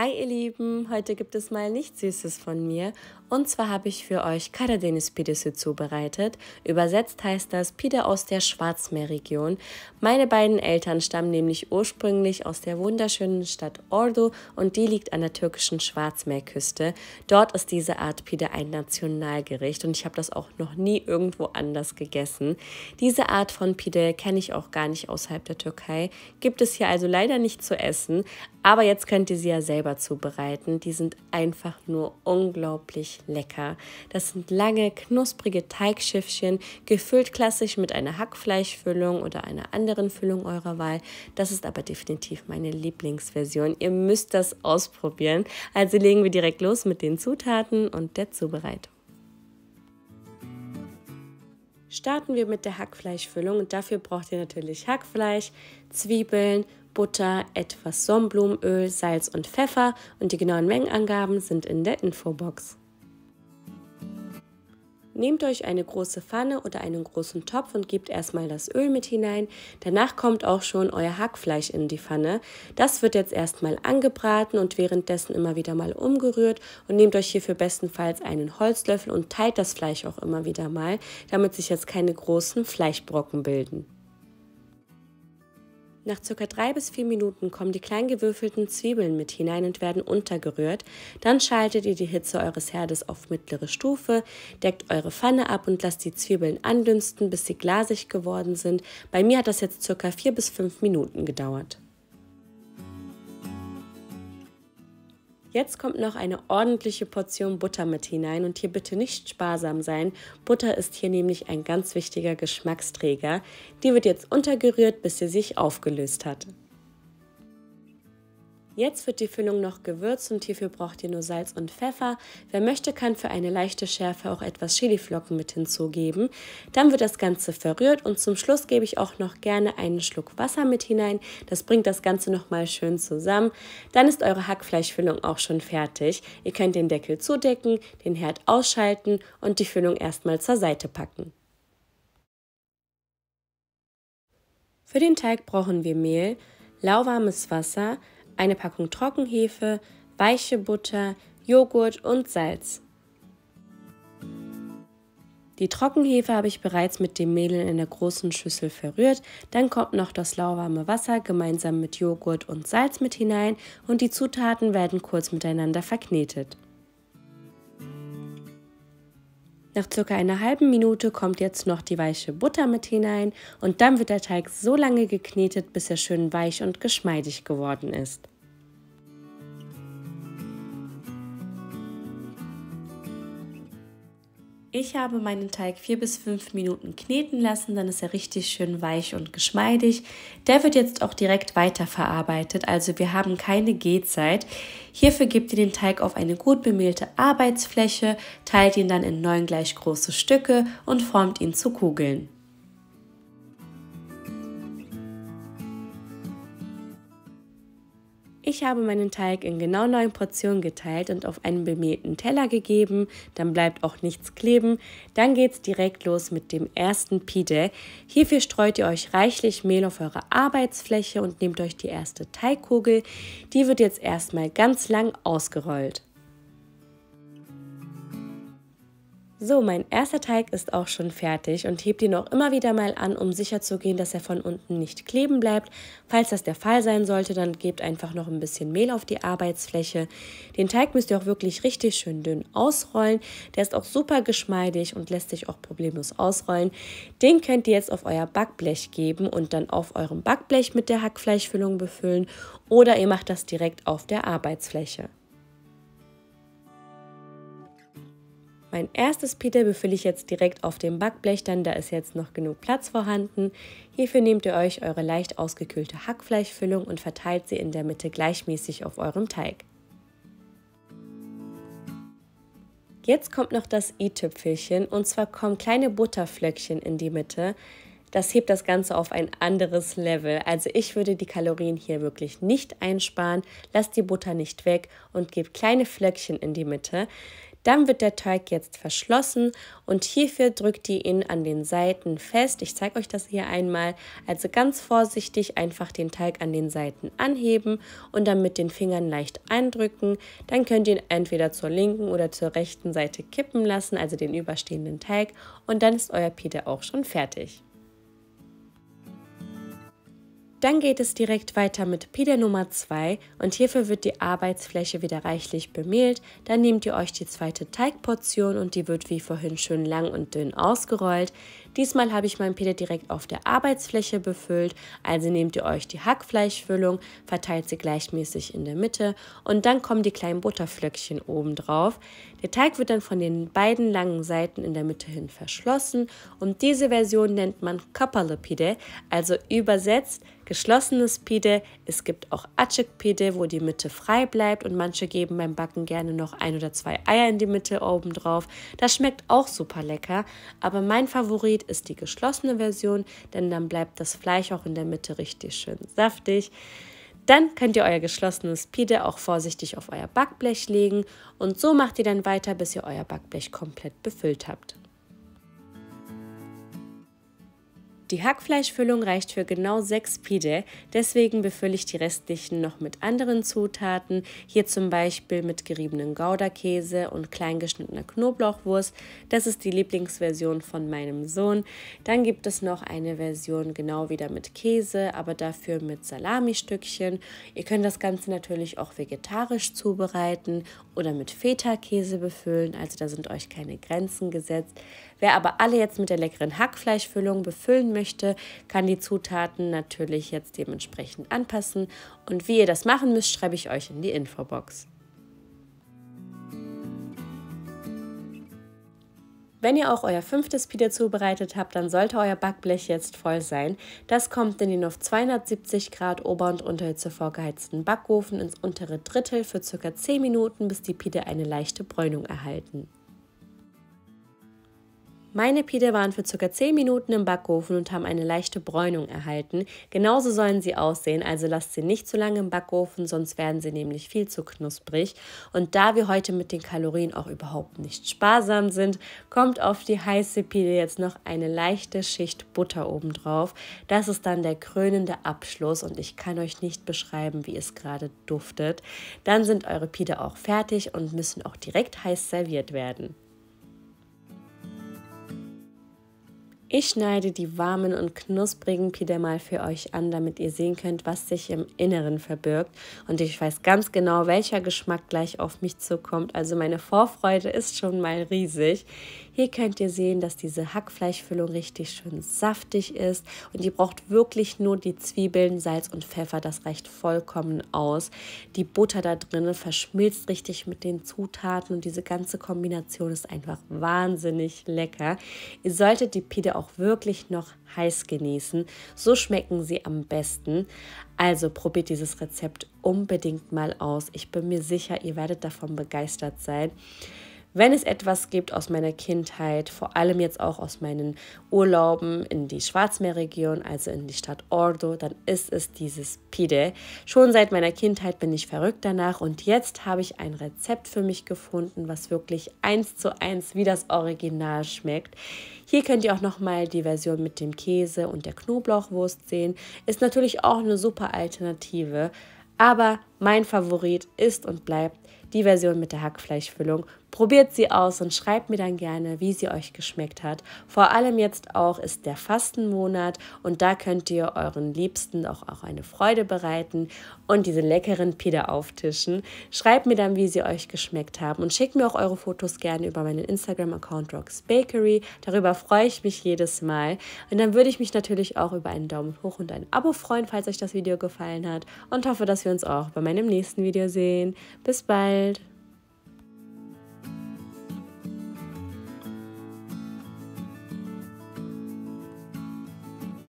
Hi ihr Lieben, heute gibt es mal nichts Süßes von mir und zwar habe ich für euch Karadeniz Pidesi zubereitet. Übersetzt heißt das Pide aus der Schwarzmeerregion. Meine beiden Eltern stammen nämlich ursprünglich aus der wunderschönen Stadt Ordu und die liegt an der türkischen Schwarzmeerküste. Dort ist diese Art Pide ein Nationalgericht und ich habe das auch noch nie irgendwo anders gegessen. Diese Art von Pide kenne ich auch gar nicht außerhalb der Türkei. Gibt es hier also leider nicht zu essen, aber jetzt könnt ihr sie ja selber zubereiten. Die sind einfach nur unglaublich lecker. Das sind lange, knusprige Teigschiffchen, gefüllt klassisch mit einer Hackfleischfüllung oder einer anderen Füllung eurer Wahl. Das ist aber definitiv meine Lieblingsversion. Ihr müsst das ausprobieren. Also legen wir direkt los mit den Zutaten und der Zubereitung. Starten wir mit der Hackfleischfüllung und dafür braucht ihr natürlich Hackfleisch, Zwiebeln, Butter, etwas Sonnenblumenöl, Salz und Pfeffer und die genauen Mengenangaben sind in der Infobox. Nehmt euch eine große Pfanne oder einen großen Topf und gebt erstmal das Öl mit hinein. Danach kommt auch schon euer Hackfleisch in die Pfanne. Das wird jetzt erstmal angebraten und währenddessen immer wieder mal umgerührt und nehmt euch hierfür bestenfalls einen Holzlöffel und teilt das Fleisch auch immer wieder mal, damit sich jetzt keine großen Fleischbrocken bilden. Nach ca. 3 bis 4 Minuten kommen die klein gewürfelten Zwiebeln mit hinein und werden untergerührt. Dann schaltet ihr die Hitze eures Herdes auf mittlere Stufe, deckt eure Pfanne ab und lasst die Zwiebeln andünsten, bis sie glasig geworden sind. Bei mir hat das jetzt ca. 4 bis 5 Minuten gedauert. Jetzt kommt noch eine ordentliche Portion Butter mit hinein und hier bitte nicht sparsam sein. Butter ist hier nämlich ein ganz wichtiger Geschmacksträger. Die wird jetzt untergerührt, bis sie sich aufgelöst hat. Jetzt wird die Füllung noch gewürzt und hierfür braucht ihr nur Salz und Pfeffer. Wer möchte, kann für eine leichte Schärfe auch etwas Chiliflocken mit hinzugeben. Dann wird das Ganze verrührt und zum Schluss gebe ich auch noch gerne einen Schluck Wasser mit hinein. Das bringt das Ganze nochmal schön zusammen. Dann ist eure Hackfleischfüllung auch schon fertig. Ihr könnt den Deckel zudecken, den Herd ausschalten und die Füllung erstmal zur Seite packen. Für den Teig brauchen wir Mehl, lauwarmes Wasser, eine Packung Trockenhefe, weiche Butter, Joghurt und Salz. Die Trockenhefe habe ich bereits mit dem Mehl in einer großen Schüssel verrührt. Dann kommt noch das lauwarme Wasser gemeinsam mit Joghurt und Salz mit hinein und die Zutaten werden kurz miteinander verknetet. Nach circa einer halben Minute kommt jetzt noch die weiche Butter mit hinein und dann wird der Teig so lange geknetet, bis er schön weich und geschmeidig geworden ist. Ich habe meinen Teig vier bis fünf Minuten kneten lassen, dann ist er richtig schön weich und geschmeidig. Der wird jetzt auch direkt weiterverarbeitet, also wir haben keine Gehzeit. Hierfür gebt ihr den Teig auf eine gut bemehlte Arbeitsfläche, teilt ihn dann in neun gleich große Stücke und formt ihn zu Kugeln. Ich habe meinen Teig in genau neun Portionen geteilt und auf einen bemehlten Teller gegeben, dann bleibt auch nichts kleben. Dann geht's direkt los mit dem ersten Pide. Hierfür streut ihr euch reichlich Mehl auf eure Arbeitsfläche und nehmt euch die erste Teigkugel. Die wird jetzt erstmal ganz lang ausgerollt. So, mein erster Teig ist auch schon fertig und hebt ihn auch immer wieder mal an, um sicherzugehen, dass er von unten nicht kleben bleibt. Falls das der Fall sein sollte, dann gebt einfach noch ein bisschen Mehl auf die Arbeitsfläche. Den Teig müsst ihr auch wirklich richtig schön dünn ausrollen. Der ist auch super geschmeidig und lässt sich auch problemlos ausrollen. Den könnt ihr jetzt auf euer Backblech geben und dann auf eurem Backblech mit der Hackfleischfüllung befüllen oder ihr macht das direkt auf der Arbeitsfläche. Mein erstes Peter befülle ich jetzt direkt auf dem Backblech, denn da ist jetzt noch genug Platz vorhanden. Hierfür nehmt ihr euch eure leicht ausgekühlte Hackfleischfüllung und verteilt sie in der Mitte gleichmäßig auf eurem Teig. Jetzt kommt noch das i-Tüpfelchen und zwar kommen kleine Butterflöckchen in die Mitte. Das hebt das Ganze auf ein anderes Level. Also ich würde die Kalorien hier wirklich nicht einsparen, lasst die Butter nicht weg und gebt kleine Flöckchen in die Mitte. Dann wird der Teig jetzt verschlossen und hierfür drückt ihr ihn an den Seiten fest. Ich zeige euch das hier einmal. Also ganz vorsichtig einfach den Teig an den Seiten anheben und dann mit den Fingern leicht eindrücken. Dann könnt ihr ihn entweder zur linken oder zur rechten Seite kippen lassen, also den überstehenden Teig. Und dann ist euer Peter auch schon fertig. Dann geht es direkt weiter mit Pide Nummer 2 und hierfür wird die Arbeitsfläche wieder reichlich bemehlt. Dann nehmt ihr euch die zweite Teigportion und die wird wie vorhin schön lang und dünn ausgerollt. Diesmal habe ich mein Pide direkt auf der Arbeitsfläche befüllt, also nehmt ihr euch die Hackfleischfüllung, verteilt sie gleichmäßig in der Mitte und dann kommen die kleinen Butterflöckchen oben drauf. Der Teig wird dann von den beiden langen Seiten in der Mitte hin verschlossen und diese Version nennt man Kappalepide, also übersetzt geschlossenes Pide, es gibt auch Atschik Pide, wo die Mitte frei bleibt und manche geben beim Backen gerne noch ein oder zwei Eier in die Mitte oben drauf. Das schmeckt auch super lecker, aber mein Favorit ist die geschlossene Version, denn dann bleibt das Fleisch auch in der Mitte richtig schön saftig. Dann könnt ihr euer geschlossenes Pide auch vorsichtig auf euer Backblech legen und so macht ihr dann weiter, bis ihr euer Backblech komplett befüllt habt. Die Hackfleischfüllung reicht für genau sechs Pide, deswegen befülle ich die restlichen noch mit anderen Zutaten, hier zum Beispiel mit geriebenen Gouda-Käse und kleingeschnittener Knoblauchwurst. Das ist die Lieblingsversion von meinem Sohn. Dann gibt es noch eine Version genau wieder mit Käse, aber dafür mit Salamistückchen. Ihr könnt das Ganze natürlich auch vegetarisch zubereiten oder mit Feta-Käse befüllen, also da sind euch keine Grenzen gesetzt. Wer aber alle jetzt mit der leckeren Hackfleischfüllung befüllen möchte, kann die Zutaten natürlich jetzt dementsprechend anpassen. Und wie ihr das machen müsst, schreibe ich euch in die Infobox. Wenn ihr auch euer fünftes Pide zubereitet habt, dann sollte euer Backblech jetzt voll sein. Das kommt in den auf 270 Grad Ober- und Unterhitze vorgeheizten Backofen ins untere Drittel für ca. 10 Minuten, bis die Pide eine leichte Bräunung erhalten. Meine Pide waren für ca. 10 Minuten im Backofen und haben eine leichte Bräunung erhalten. Genauso sollen sie aussehen, also lasst sie nicht zu lange im Backofen, sonst werden sie nämlich viel zu knusprig. Und da wir heute mit den Kalorien auch überhaupt nicht sparsam sind, kommt auf die heiße Pide jetzt noch eine leichte Schicht Butter obendrauf. Das ist dann der krönende Abschluss und ich kann euch nicht beschreiben, wie es gerade duftet. Dann sind eure Pide auch fertig und müssen auch direkt heiß serviert werden. Ich schneide die warmen und knusprigen Pide für euch an, damit ihr sehen könnt, was sich im Inneren verbirgt. Und ich weiß ganz genau, welcher Geschmack gleich auf mich zukommt. Also meine Vorfreude ist schon mal riesig. Hier könnt ihr sehen, dass diese Hackfleischfüllung richtig schön saftig ist und ihr braucht wirklich nur die Zwiebeln, Salz und Pfeffer, das reicht vollkommen aus. Die Butter da drinnen verschmilzt richtig mit den Zutaten und diese ganze Kombination ist einfach wahnsinnig lecker. Ihr solltet die Pide auch wirklich noch heiß genießen, so schmecken sie am besten. Also probiert dieses Rezept unbedingt mal aus. Ich bin mir sicher, ihr werdet davon begeistert sein wenn es etwas gibt aus meiner Kindheit, vor allem jetzt auch aus meinen Urlauben in die Schwarzmeerregion, also in die Stadt Ordo, dann ist es dieses Pide. Schon seit meiner Kindheit bin ich verrückt danach und jetzt habe ich ein Rezept für mich gefunden, was wirklich eins zu eins wie das Original schmeckt. Hier könnt ihr auch nochmal die Version mit dem Käse und der Knoblauchwurst sehen. Ist natürlich auch eine super Alternative, aber mein Favorit ist und bleibt die Version mit der Hackfleischfüllung Probiert sie aus und schreibt mir dann gerne, wie sie euch geschmeckt hat. Vor allem jetzt auch ist der Fastenmonat und da könnt ihr euren Liebsten auch, auch eine Freude bereiten und diese leckeren Pide auftischen. Schreibt mir dann, wie sie euch geschmeckt haben und schickt mir auch eure Fotos gerne über meinen Instagram-Account Rocks Bakery. Darüber freue ich mich jedes Mal. Und dann würde ich mich natürlich auch über einen Daumen hoch und ein Abo freuen, falls euch das Video gefallen hat und hoffe, dass wir uns auch bei meinem nächsten Video sehen. Bis bald!